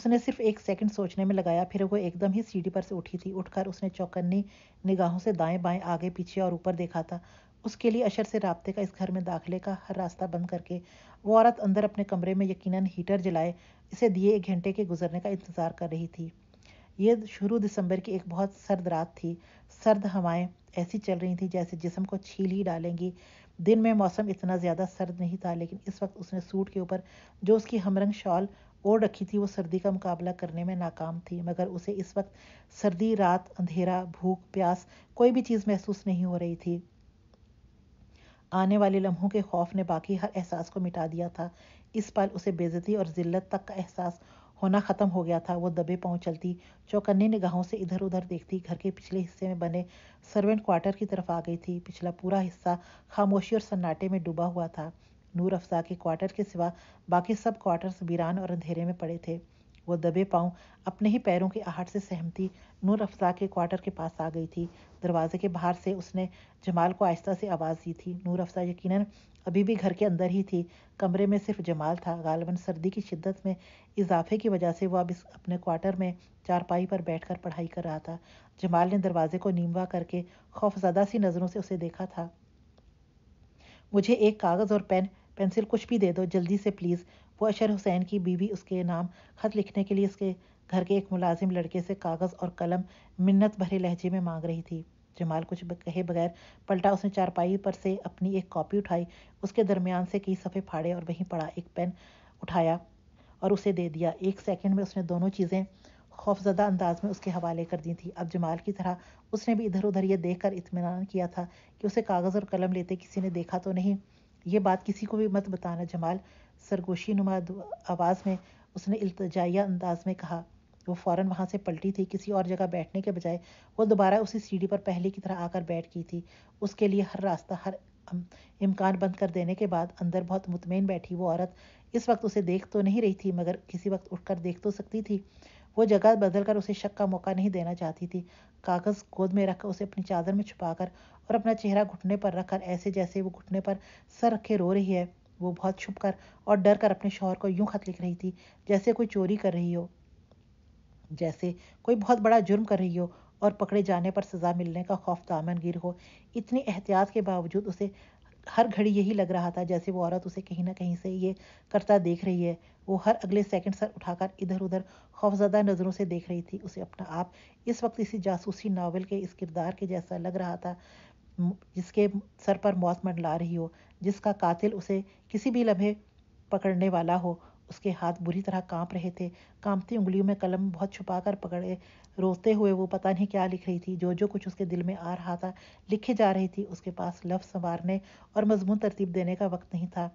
उसने सिर्फ एक सेकंड सोचने में लगाया फिर वो एकदम ही सीढ़ी पर से उठी थी उठकर उसने चौकन्नी निगाहों से दाएं बाएं आगे पीछे और ऊपर देखा था उसके लिए अशर से रबते का इस घर में दाखिले का हर रास्ता बंद करके वो औरत अंदर अपने कमरे में यकीनन हीटर जलाए इसे दिए एक घंटे के गुजरने का इंतज़ार कर रही थी ये शुरू दिसंबर की एक बहुत सर्द रात थी सर्द हवाएं ऐसी चल रही थी जैसे जिसम को छील ही डालेंगी दिन में मौसम इतना ज़्यादा सर्द नहीं था लेकिन इस वक्त उसने सूट के ऊपर जो उसकी हमरंग शॉल ओढ़ रखी थी वो सर्दी का मुकाबला करने में नाकाम थी मगर उसे इस वक्त सर्दी रात अंधेरा भूख प्यास कोई भी चीज़ महसूस नहीं हो रही थी आने वाले लम्हों के खौफ ने बाकी हर एहसास को मिटा दिया था इस पल उसे बेजती और ज़िल्लत तक का एहसास होना ख़त्म हो गया था वो दबे पाँव चलती चौकन्नी निगाहों से इधर उधर देखती घर के पिछले हिस्से में बने सर्वेंट क्वार्टर की तरफ आ गई थी पिछला पूरा हिस्सा खामोशी और सन्नाटे में डूबा हुआ था नूर अफजा के क्वार्टर के सिवा बाकी सब क्वार्टर्स वीरान और अंधेरे में पड़े थे वो दबे पाँव अपने ही पैरों की आहट से सहमती नूर अफजा के क्वार्टर के पास आ गई थी दरवाजे के बाहर से उसने जमाल को आहिस्ता से आवाज़ दी थी नूर अफजा यकीनन अभी भी घर के अंदर ही थी कमरे में सिर्फ जमाल था गालबन सर्दी की शिद्दत में इजाफे की वजह से वह अब इस अपने क्वार्टर में चारपाई पर बैठकर पढ़ाई कर रहा था जमाल ने दरवाजे को नीमवा करके खौफजदा सी नज़रों से उसे देखा था मुझे एक कागज़ और पेन पेंसिल कुछ भी दे दो जल्दी से प्लीज़ वो अशर हुसैन की बीवी उसके नाम ख़त लिखने के लिए उसके घर के एक मुलाजिम लड़के से कागज़ और कलम मिन्नत भरे लहजे में मांग रही थी जमाल कुछ कहे बगैर पलटा उसने चारपाई पर से अपनी एक कॉपी उठाई उसके दरमियान से कई सफ़े फाड़े और वहीं पड़ा एक पेन उठाया और उसे दे दिया एक सेकंड में उसने दोनों चीज़ें खौफजदा अंदाज में उसके हवाले कर दी थी अब जमाल की तरह उसने भी इधर उधर ये देख कर इतमान किया था कि उसे कागज़ और कलम लेते किसी ने देखा तो नहीं ये बात किसी को भी मत बताना जमाल सरगोशी नुमा आवाज़ में उसने अल्तजाया अंदाज में कहा वो फ़ौरन वहाँ से पलटी थी किसी और जगह बैठने के बजाय वो दोबारा उसी सीढ़ी पर पहले की तरह आकर बैठ गई थी उसके लिए हर रास्ता हर इम्कान बंद कर देने के बाद अंदर बहुत मुतमिन बैठी वो औरत इस वक्त उसे देख तो नहीं रही थी मगर किसी वक्त उठकर देख तो सकती थी वो जगह बदलकर उसे शक का मौका नहीं देना चाहती थी कागज़ गोद में रख उसे अपनी चादर में छुपाकर और अपना चेहरा घुटने पर रखकर ऐसे जैसे वो घुटने पर सर रखे रो रही है वो बहुत छुप कर और डर कर अपने शोहर को यूं खत लिख रही थी जैसे कोई चोरी कर रही हो जैसे कोई बहुत बड़ा जुर्म कर रही हो और पकड़े जाने पर सज़ा मिलने का खौफ दामनगिर हो इतनी एहतियात के बावजूद उसे हर घड़ी यही लग रहा था जैसे वो औरत उसे कहीं ना कहीं से ये करता देख रही है वो हर अगले सेकंड सर उठाकर इधर उधर खौफजदा नज़रों से देख रही थी उसे अपना आप इस वक्त इसी जासूसी नावल के इस किरदार के जैसा लग रहा था जिसके सर पर मौत मंडला रही हो जिसका कातिल उसे किसी भी लम्हे पकड़ने वाला हो उसके हाथ बुरी तरह कांप रहे थे कांपती उंगलियों में कलम बहुत छुपा कर पकड़े रोते हुए वो पता नहीं क्या लिख रही थी जो जो कुछ उसके दिल में आ रहा था लिखे जा रही थी उसके पास लफ्ज़ संवारने और मजमून तरतीब देने का वक्त नहीं था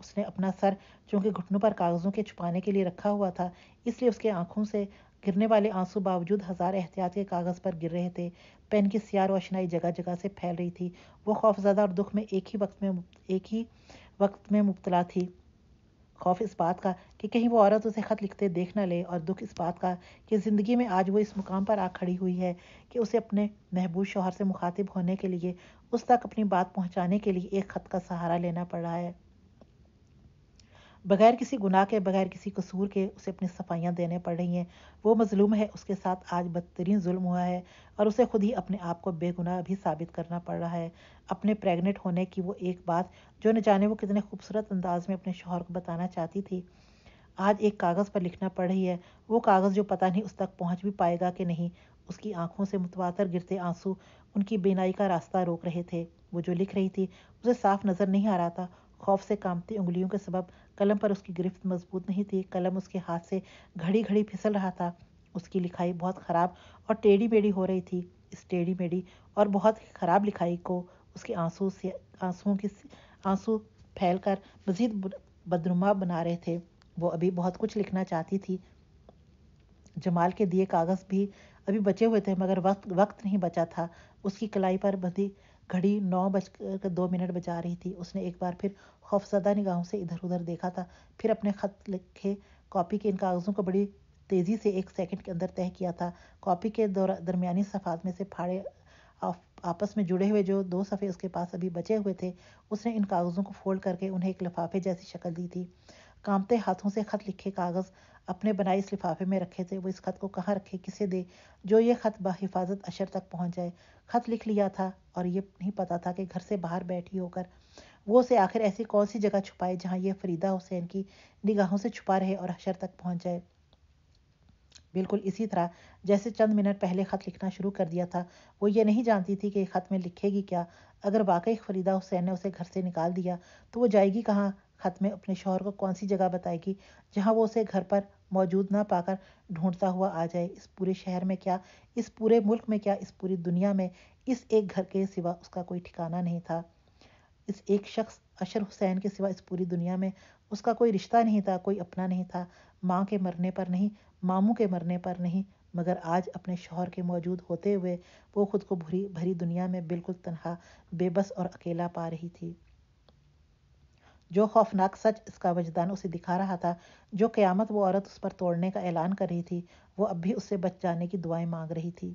उसने अपना सर चूँकि घुटनों पर कागज़ों के छुपाने के लिए रखा हुआ था इसलिए उसके आंखों से गिरने वाले आंसू बावजूद हज़ार एहतियात के कागज़ पर गिर रहे थे पेन की सियार रोशनाई जगह जगह से फैल रही थी वो खौफजदा और दुख में एक ही वक्त में एक ही वक्त में मुबतला थी खौफ इस बात का कि कहीं वो औरत उसे ख़त लिखते देख ना ले और दुख इस बात का कि ज़िंदगी में आज वो इस मुकाम पर आ खड़ी हुई है कि उसे अपने महबूब शोहर से मुखातिब होने के लिए उस तक अपनी बात पहुंचाने के लिए एक ख़त का सहारा लेना पड़ रहा है बगैर किसी गुनाह के बगैर किसी कसूर के उसे अपनी सफाइयाँ देने पड़ रही हैं वो मजलूम है उसके साथ आज बदतरीन जुल्म हुआ है और उसे खुद ही अपने आप को बेगुनाह भी साबित करना पड़ रहा है अपने प्रेग्नेंट होने की वो एक बात जो न जाने वो कितने खूबसूरत अंदाज में अपने शोहर को बताना चाहती थी आज एक कागज़ पर लिखना पड़ रही है वो कागज़ जो पता नहीं उस तक पहुँच भी पाएगा कि नहीं उसकी आंखों से मुतवातर गिरते आंसू उनकी बेनाई का रास्ता रोक रहे थे वो जो लिख रही थी उसे साफ नज़र नहीं आ रहा था खौफ से कांपती उंगलियों के सबब कलम पर उसकी गिरफ्त मजबूत नहीं थी कलम उसके हाथ से घड़ी घड़ी फिसल रहा था उसकी लिखाई बहुत ख़राब और टेढ़ी मेढ़ी हो रही थी इस टेढ़ी मेढ़ी और बहुत ख़राब लिखाई को उसके आंसू से आंसुओं की आंसू फैल कर मज़ीद बदनुमा बना रहे थे वो अभी बहुत कुछ लिखना चाहती थी जमाल के दिए कागज़ भी अभी बचे हुए थे मगर वक्त वक्त नहीं बचा था उसकी कलाई पर बंधी घड़ी नौ बजकर दो मिनट बजा रही थी उसने एक बार फिर खौफजदा निगाहों से इधर उधर देखा था फिर अपने खत लिखे कॉपी के इन कागज़ों को बड़ी तेज़ी से एक सेकंड के अंदर तय किया था कॉपी के दरमियानी सफ़ात में से फाड़े आपस में जुड़े हुए जो दो सफ़े उसके पास अभी बचे हुए थे उसने इन कागज़ों को फोल्ड करके उन्हें एक लिफाफे जैसी शक्ल दी थी कामते हाथों से खत लिखे कागज़ अपने बनाए इस लिफाफे में रखे थे वो इस खत को कहाँ रखे किसे दे जो ये खत बाहिफाजत अशर तक पहुँच जाए खत लिख लिया था और ये नहीं पता था कि घर से बाहर बैठी होकर वो उसे आखिर ऐसी कौन सी जगह छुपाए जहाँ ये फरीदा हुसैन की निगाहों से छुपा रहे और अशर तक पहुँच जाए बिल्कुल इसी तरह जैसे चंद मिनट पहले ख़त लिखना शुरू कर दिया था वो ये नहीं जानती थी कि ख़त में लिखेगी क्या अगर वाकई फरीदा हुसैन ने उसे घर से निकाल दिया तो वो जाएगी कहाँ ख़त में अपने शोहर को कौन सी जगह बताएगी जहाँ वो उसे घर पर मौजूद ना पाकर ढूंढता हुआ आ जाए इस पूरे शहर में क्या इस पूरे मुल्क में क्या इस पूरी दुनिया में इस एक घर के सिवा उसका कोई ठिकाना नहीं था इस एक शख्स अशर हुसैन के सिवा इस पूरी दुनिया में उसका कोई रिश्ता नहीं था कोई अपना नहीं था माँ के मरने पर नहीं मामू के मरने पर नहीं मगर आज अपने शोहर के मौजूद होते हुए वो खुद को भरी भरी दुनिया में बिल्कुल तनहा बेबस और अकेला पा रही थी जो खौफनाक सच इसका वजदान उसे दिखा रहा था जो क़यामत वो औरत उस पर तोड़ने का ऐलान कर रही थी वो अब भी उससे बच जाने की दुआएं मांग रही थी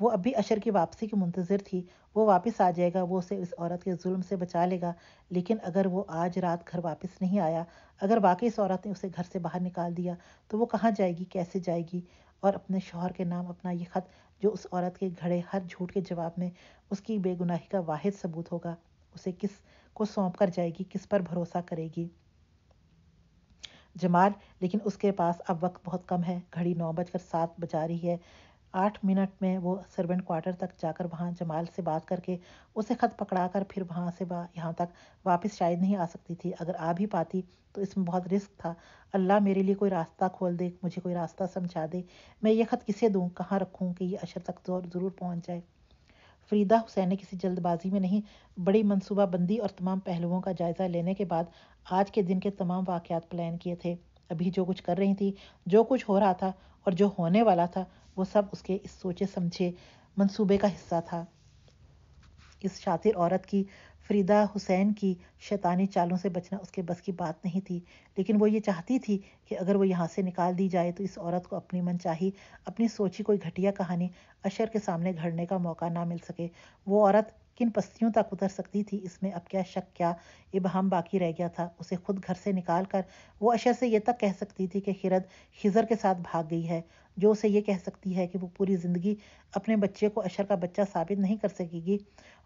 वो अब भी अशर की वापसी की मुंतज़र थी वो वापस आ जाएगा वो उसे इस औरत के जुल्म से बचा लेगा लेकिन अगर वो आज रात घर वापस नहीं आया अगर वाकई इस औरत ने उसे घर से बाहर निकाल दिया तो वो कहाँ जाएगी कैसे जाएगी और अपने शोहर के नाम अपना ये ख़त जो उस औरत के घड़े हर झूठ के जवाब में उसकी बेगुनाही का वाहिद सबूत होगा उसे किस को सौंप कर जाएगी किस पर भरोसा करेगी जमाल लेकिन उसके पास अब वक्त बहुत कम है घड़ी नौ बजकर सात बजा रही है आठ मिनट में वो सर्वेंट क्वार्टर तक जाकर वहाँ जमाल से बात करके उसे ख़त पकड़ा कर फिर वहाँ से यहाँ तक वापस शायद नहीं आ सकती थी अगर आ भी पाती तो इसमें बहुत रिस्क था अल्लाह मेरे लिए कोई रास्ता खोल दे मुझे कोई रास्ता समझा दे मैं ये ख़त किसे दूँ कहाँ रखूँ कि ये अशर तक ज़रूर पहुँच जाए फरीदा हुसैन ने किसी जल्दबाजी में नहीं बड़ी मनसूबाबंदी और तमाम पहलुओं का जायज़ा लेने के बाद आज के दिन के तमाम वाक़ात प्लान किए थे अभी जो कुछ कर रही थी जो कुछ हो रहा था और जो होने वाला था वो सब उसके इस सोचे समझे मनसूबे का हिस्सा था इस शातिर औरत की फरीदा हुसैन की शैतानी चालों से बचना उसके बस की बात नहीं थी लेकिन वो ये चाहती थी कि अगर वो यहाँ से निकाल दी जाए तो इस औरत को अपनी मनचाही अपनी सोची कोई घटिया कहानी अशर के सामने घड़ने का मौका ना मिल सके वो औरत किन पस्तियों तक उतर सकती थी इसमें अब क्या शक क्या इबहम बाकी रह गया था उसे खुद घर से निकाल कर वो अशर से ये तक कह सकती थी कि हिरद खिजर के साथ भाग गई है जो उसे ये कह सकती है कि वो पूरी ज़िंदगी अपने बच्चे को अशर का बच्चा साबित नहीं कर सकेगी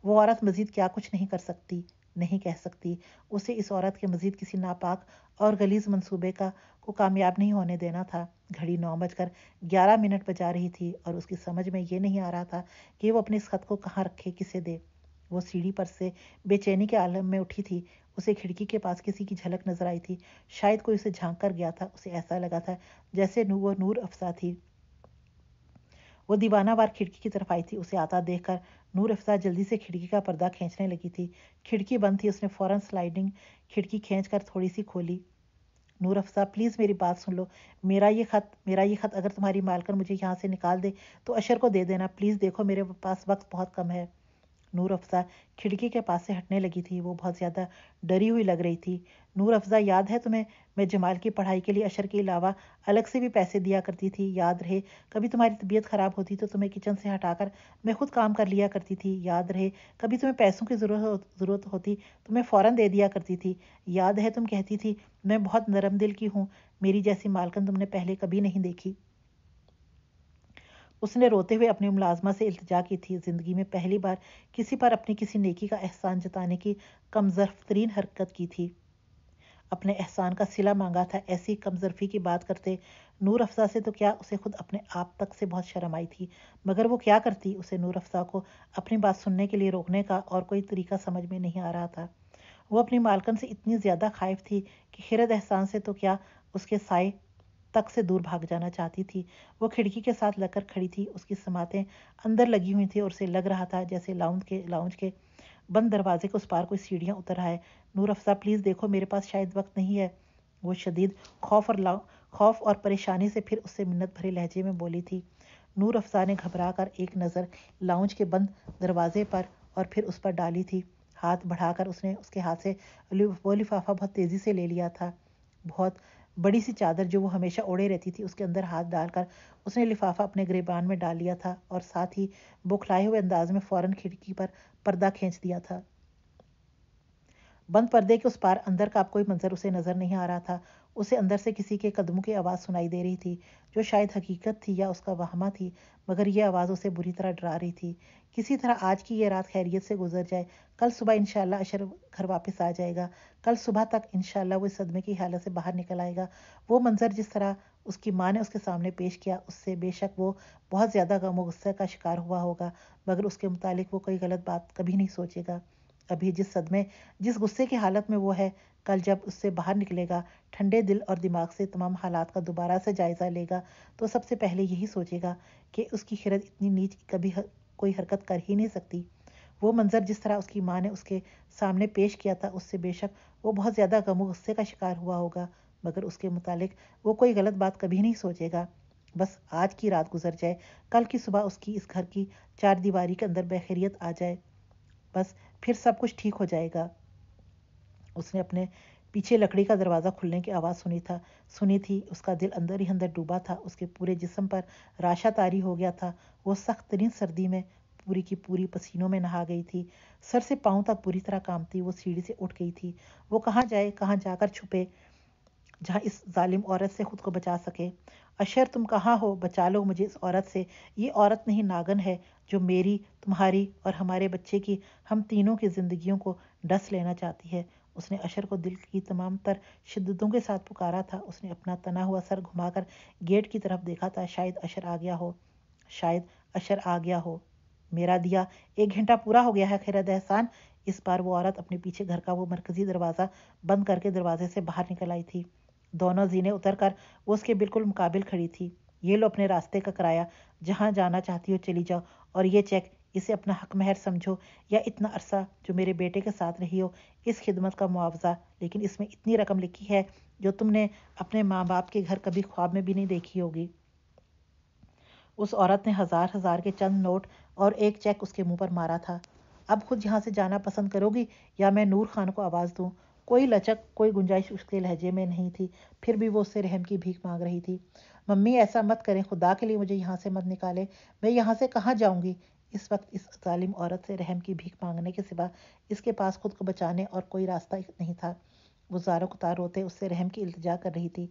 वो औरत मज़ीद क्या कुछ नहीं कर सकती नहीं कह सकती उसे इस औरत के मज़ीद किसी नापाक और गलीज मंसूबे का को कामयाब नहीं होने देना था घड़ी नौ बजकर ग्यारह मिनट बजा रही थी और उसकी समझ में ये नहीं आ रहा था कि वो अपने इस खत को कहाँ रखे किसे दे वो सीढ़ी पर से बेचैनी के आलम में उठी थी उसे खिड़की के पास किसी की झलक नजर आई थी शायद कोई उसे झांक कर गया था उसे ऐसा लगा था जैसे वो नूर अफसा थी वो दीवाना बार खिड़की की तरफ आई थी उसे आता देखकर नूर अफसा जल्दी से खिड़की का पर्दा खींचने लगी थी खिड़की बंद थी उसने फौरन स्लाइडिंग खिड़की खींच कर थोड़ी सी खोली नूर अफसा प्लीज़ मेरी बात सुन लो मेरा ये ख़त मेरा ये ख़त अगर तुम्हारी मालकर मुझे यहाँ से निकाल दे तो अशर को दे देना प्लीज़ देखो मेरे पास वक्त बहुत कम है नूर अफज़ा खिड़की के पास से हटने लगी थी वो बहुत ज़्यादा डरी हुई लग रही थी नूर अफज़ा याद है तुम्हें मैं जमाल की पढ़ाई के लिए अशर के अलावा अलग से भी पैसे दिया करती थी याद रहे कभी तुम्हारी तबीयत ख़राब होती तो तुम्हें किचन से हटाकर मैं खुद काम कर लिया करती थी याद रहे कभी तुम्हें पैसों की ज़रूरत ज़रूरत होती तो मैं फ़ौर दे दिया करती थी याद है तुम कहती थी मैं बहुत नरम दिल की हूँ मेरी जैसी मालकन तुमने पहले कभी नहीं देखी उसने रोते हुए अपनी मुलाजमा से इल्तजा की थी ज़िंदगी में पहली बार किसी पर अपनी किसी नेकी का एहसान जताने की कमज़रफ तरीन हरकत की थी अपने एहसान का सिला मांगा था ऐसी कमजरफी की बात करते नूर अफजा से तो क्या उसे खुद अपने आप तक से बहुत शर्म आई थी मगर वो क्या करती उसे नूर अफजा को अपनी बात सुनने के लिए रोकने का और कोई तरीका समझ में नहीं आ रहा था वो अपनी मालकन से इतनी ज़्यादा खाइफ थी कि हिरद एहसान से तो क्या उसके साय तक से दूर भाग जाना चाहती थी वो खिड़की के साथ लगकर खड़ी थी उसकी समातें अंदर लगी हुई थी और उसे लग रहा था जैसे लाउंज के लाउंज के बंद दरवाजे के उस पार कोई सीढ़ियाँ उतर आए नूर अफजा प्लीज़ देखो मेरे पास शायद वक्त नहीं है वो शदीद खौफ और लाउ खौफ और परेशानी से फिर उससे मिन्नत भरे लहजे में बोली थी नूर अफजा ने घबरा कर एक नज़र लाउंज के बंद दरवाजे पर और फिर उस पर डाली थी हाथ बढ़ाकर उसने उसके हाथ से वो लिफाफा बहुत तेज़ी से ले लिया था बहुत बड़ी सी चादर जो वो हमेशा ओढ़े रहती थी उसके अंदर हाथ डालकर उसने लिफाफा अपने ग्रेबान में डाल लिया था और साथ ही बुखलाए हुए अंदाज में फ़ौरन खिड़की पर पर्दा खींच दिया था बंद पर्दे के उस पार अंदर का कोई मंजर उसे नज़र नहीं आ रहा था उसे अंदर से किसी के कदमों की आवाज़ सुनाई दे रही थी जो शायद हकीकत थी या उसका वहमा थी मगर यह आवाज़ उसे बुरी तरह डरा रही थी किसी तरह आज की यह रात खैरियत से गुजर जाए कल सुबह इन अशर घर वापस आ जाएगा कल सुबह तक इन वो इस सदमे की हालत से बाहर निकल आएगा वो मंज़र जिस तरह उसकी माँ ने उसके सामने पेश किया उससे बेशक वो बहुत ज़्यादा गम गुस्से का शिकार हुआ होगा मगर उसके मुतालिक वो कोई गलत बात कभी नहीं सोचेगा अभी जिस सदमे जिस गुस्से की हालत में वो है कल जब उससे बाहर निकलेगा ठंडे दिल और दिमाग से तमाम हालात का दोबारा से जायज़ा लेगा तो सबसे पहले यही सोचेगा कि उसकी खिरत इतनी नीच कभी हर, कोई हरकत कर ही नहीं सकती वो मंज़र जिस तरह उसकी माँ ने उसके सामने पेश किया था उससे बेशक वो बहुत ज़्यादा गम गुस्से का शिकार हुआ होगा मगर उसके मुतालिक वो कोई गलत बात कभी नहीं सोचेगा बस आज की रात गुजर जाए कल की सुबह उसकी इस घर की चार दीवारी के अंदर बखैरियत आ जाए बस फिर सब कुछ ठीक हो जाएगा उसने अपने पीछे लकड़ी का दरवाज़ा खुलने की आवाज़ सुनी था सुनी थी उसका दिल अंदर ही अंदर डूबा था उसके पूरे जिसम पर राशा तारी हो गया था वो सख्त तरीन सर्दी में पूरी की पूरी पसीनों में नहा गई थी सर से पाँव तक पूरी तरह कामती वो सीढ़ी से उठ गई थी वो कहाँ जाए कहाँ जाकर छुपे जहाँ इस जालिम औरत से खुद को बचा सके अशर तुम कहाँ हो बचा लो मुझे इस औरत से ये औरत नहीं नागन है जो मेरी तुम्हारी और हमारे बच्चे की हम तीनों की जिंदगियों को डस लेना चाहती है उसने अशर को दिल की तमाम तर शिद्दतों के साथ पुकारा था उसने अपना तना हुआ सर घुमाकर गेट की तरफ देखा था शायद अशर आ गया हो शायद अशर आ गया हो मेरा दिया एक घंटा पूरा हो गया है खैर एहसान इस बार वो औरत अपने पीछे घर का वो मरकजी दरवाज़ा बंद करके दरवाजे से बाहर निकल आई थी दोनों जीने उतर कर वो उसके बिल्कुल मुकाबिल खड़ी थी ये लो अपने रास्ते का किराया जहाँ जाना चाहती हो चली जाओ और ये चेक इसे अपना हक महर समझो या इतना अरसा जो मेरे बेटे के साथ रही हो इस खिदमत का मुआवजा लेकिन इसमें इतनी रकम लिखी है जो तुमने अपने माँ बाप के घर कभी ख्वाब में भी नहीं देखी होगी उस औरत ने हज़ार हज़ार के चंद नोट और एक चेक उसके मुंह पर मारा था अब खुद यहाँ से जाना पसंद करोगी या मैं नूर खान को आवाज़ दूँ कोई लचक कोई गुंजाइश उसके लहजे में नहीं थी फिर भी वो उससे रहम की भीख मांग रही थी मम्मी ऐसा मत करें खुदा के लिए मुझे यहाँ से मत निकालें मैं यहाँ से कहाँ जाऊँगी इस वक्त इस जालिम औरत से रहम की भीख मांगने के सिवा इसके पास खुद को बचाने और कोई रास्ता नहीं था वो जारो कतार रोते उससे रहम की इल्तजा कर रही थी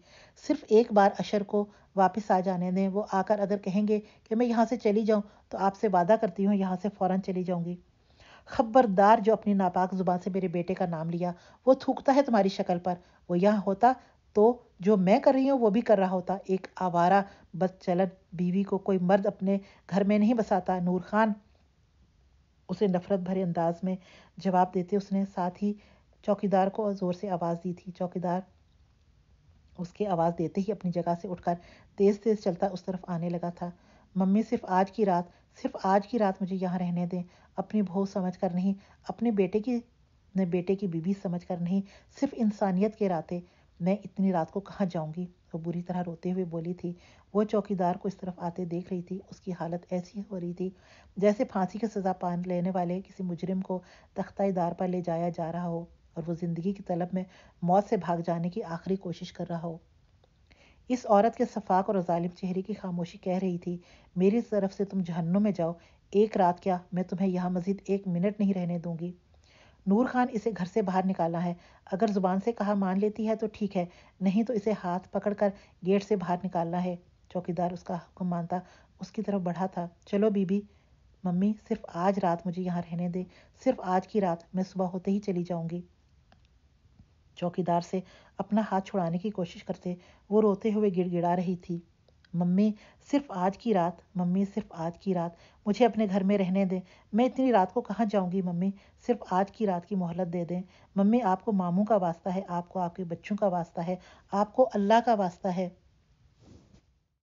सिर्फ एक बार अशर को वापस आ जाने दें वो आकर अगर कहेंगे कि मैं यहाँ से चली जाऊँ तो आपसे वादा करती हूँ यहाँ से फ़ौरन चली जाऊँगी खबरदार जो अपनी नापाक ज़ुबान से मेरे बेटे का नाम लिया वो थूकता है तुम्हारी शक्ल पर वो यहाँ होता तो जो मैं कर रही हूँ वो भी कर रहा होता एक आवारा बदचलन बीवी को कोई मर्द अपने घर में नहीं बसाता नूर खान उसे नफरत भरे अंदाज में जवाब देते उसने साथ ही चौकीदार को ज़ोर से आवाज़ दी थी चौकीदार उसके आवाज़ देते ही अपनी जगह से उठकर तेज़ तेज़ चलता उस तरफ आने लगा था मम्मी सिर्फ आज की रात सिर्फ आज की रात मुझे यहाँ रहने दें अपनी बहू समझ कर नहीं अपने बेटे की बेटे की बीवी समझ कर नहीं सिर्फ इंसानियत के राते मैं इतनी रात को कहाँ जाऊँगी वो बुरी तरह रोते हुए बोली थी वो चौकीदार को इस तरफ आते देख रही थी उसकी हालत ऐसी हो रही थी जैसे फांसी की सज़ा पान लेने वाले किसी मुजरिम को तख्ताई दार पर ले जाया जा रहा हो और वो ज़िंदगी की तलब में मौत से भाग जाने की आखिरी कोशिश कर रहा हो इस औरत के शफाक और जालिम चेहरे की खामोशी कह रही थी मेरी तरफ से तुम जहन्नों में जाओ एक रात क्या मैं तुम्हें यहाँ मज़ीद एक मिनट नहीं रहने दूंगी नूर खान इसे घर से बाहर निकाला है अगर ज़ुबान से कहा मान लेती है तो ठीक है नहीं तो इसे हाथ पकड़कर गेट से बाहर निकालना है चौकीदार उसका हुक्म मानता उसकी तरफ बढ़ा था चलो बीबी मम्मी सिर्फ आज रात मुझे यहाँ रहने दे सिर्फ आज की रात मैं सुबह होते ही चली जाऊंगी चौकीदार से अपना हाथ छुड़ाने की कोशिश करते वो रोते हुए गिड़गिड़ा रही थी मम्मी सिर्फ आज की रात मम्मी सिर्फ आज की रात मुझे अपने घर में रहने दें मैं इतनी रात को कहाँ जाऊँगी मम्मी सिर्फ आज की रात की मोहलत दे दें मम्मी आपको मामू का वास्ता है आपको आपके बच्चों का वास्ता है आपको अल्लाह का वास्ता है